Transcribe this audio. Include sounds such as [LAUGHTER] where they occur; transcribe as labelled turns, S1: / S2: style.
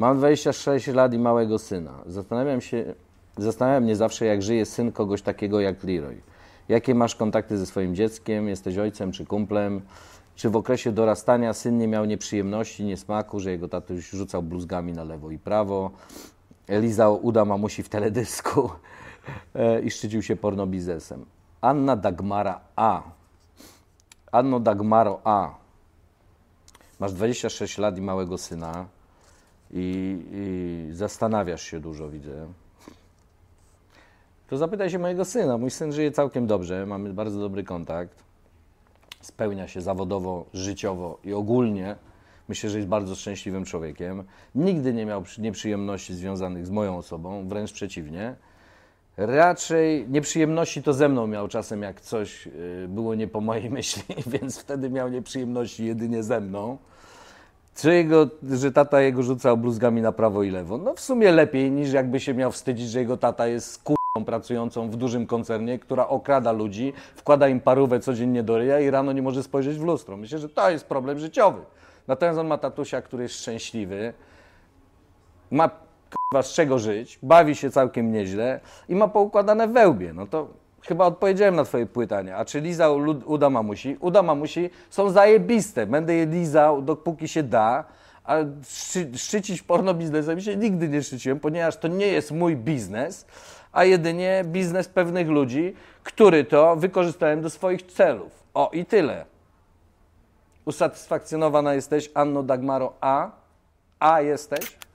S1: Mam 26 lat i małego syna. Zastanawiam się, zastanawiam mnie zawsze, jak żyje syn kogoś takiego jak Leroy. Jakie masz kontakty ze swoim dzieckiem? Jesteś ojcem czy kumplem? Czy w okresie dorastania syn nie miał nieprzyjemności, niesmaku, że jego tatuś rzucał bluzgami na lewo i prawo, Eliza, uda mamusi w teledysku [LAUGHS] e, i szczycił się pornobizesem? Anna Dagmara A. Anno Dagmaro A. Masz 26 lat i małego syna i, i zastanawiasz się dużo, widzę, to zapytaj się mojego syna. Mój syn żyje całkiem dobrze, mamy bardzo dobry kontakt, spełnia się zawodowo, życiowo i ogólnie. Myślę, że jest bardzo szczęśliwym człowiekiem. Nigdy nie miał nieprzyjemności związanych z moją osobą, wręcz przeciwnie. Raczej nieprzyjemności to ze mną miał czasem, jak coś y, było nie po mojej [LAUGHS] myśli, więc wtedy miał nieprzyjemności jedynie ze mną. Czy jego, że tata jego rzucał bluzgami na prawo i lewo? No w sumie lepiej niż jakby się miał wstydzić, że jego tata jest kurą pracującą w dużym koncernie, która okrada ludzi, wkłada im parówę codziennie do ryja i rano nie może spojrzeć w lustro. Myślę, że to jest problem życiowy. Natomiast on ma tatusia, który jest szczęśliwy, ma z czego żyć, bawi się całkiem nieźle i ma poukładane wełbie. No to Chyba odpowiedziałem na twoje pytanie. A czy lizał uda mamusi? Uda mamusi są zajebiste. Będę je lizał, dopóki się da. A szczycić porno biznesem się nigdy nie szczyciłem, ponieważ to nie jest mój biznes, a jedynie biznes pewnych ludzi, który to wykorzystałem do swoich celów. O i tyle. Usatysfakcjonowana jesteś Anno Dagmaro A? A jesteś?